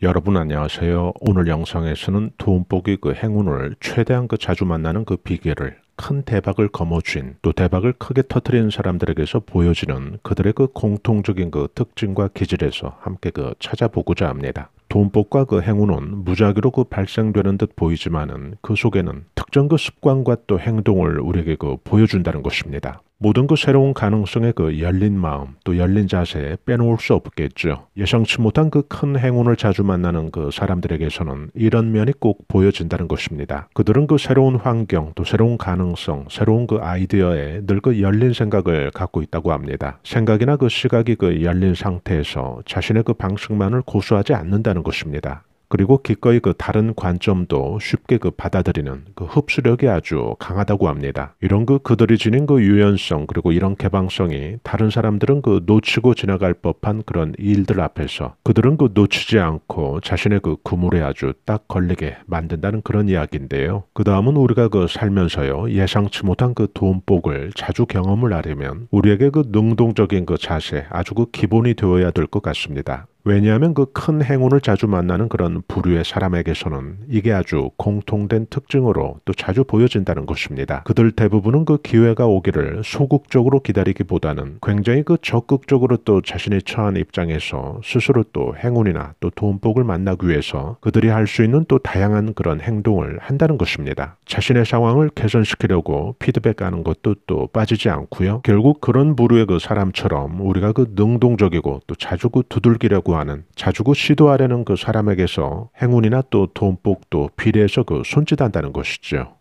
여러분 안녕하세요. 오늘 영상에서는 돈복이 그 행운을 최대한 그 자주 만나는 그 비결을 큰 대박을 거머쥔 또 대박을 크게 터트는 사람들에게서 보여지는 그들의 그 공통적인 그 특징과 기질에서 함께 그 찾아보고자 합니다. 돈복과 그 행운은 무작위로 그 발생되는 듯 보이지만은 그 속에는 특정 그 습관과 또 행동을 우리에게 그 보여준다는 것입니다. 모든 그 새로운 가능성의 그 열린 마음 또 열린 자세에 빼놓을 수 없겠죠. 예상치 못한 그 큰 행운을 자주 만나는 그 사람들에게서는 이런 면이 꼭 보여진다는 것입니다. 그들은 그 새로운 환경 또 새로운 가능성 새로운 그 아이디어에 늘 그 열린 생각을 갖고 있다고 합니다. 생각이나 그 시각이 그 열린 상태에서 자신의 그 방식만을 고수하지 않는다는 것입니다. 그리고 기꺼이 그 다른 관점도 쉽게 그 받아들이는 그 흡수력이 아주 강하다고 합니다. 이런 그 그들이 지닌 그 유연성 그리고 이런 개방성이 다른 사람들은 그 놓치고 지나갈 법한 그런 일들 앞에서 그들은 그 놓치지 않고 자신의 그 그물에 아주 딱 걸리게 만든다는 그런 이야기인데요. 그 다음은 우리가 그 살면서요 예상치 못한 그 돈복을 자주 경험을 하려면 우리에게 그 능동적인 그 자세 아주 그 기본이 되어야 될 것 같습니다. 왜냐하면 그 큰 행운을 자주 만나는 그런 부류의 사람에게서는 이게 아주 공통된 특징으로 또 자주 보여진다는 것입니다. 그들 대부분은 그 기회가 오기를 소극적으로 기다리기보다는 굉장히 그 적극적으로 또 자신이 처한 입장에서 스스로 또 행운이나 또 돈복을 만나기 위해서 그들이 할 수 있는 또 다양한 그런 행동을 한다는 것입니다. 자신의 상황을 개선시키려고 피드백하는 것도 또 빠지지 않고요. 결국 그런 부류의 그 사람처럼 우리가 그 능동적이고 또 자주 그 두들기려고 시도하는 자주고 시도하려는 그 사람에게서 행운이나 또 돈복도 비례해서 그 손짓한다는 것이죠.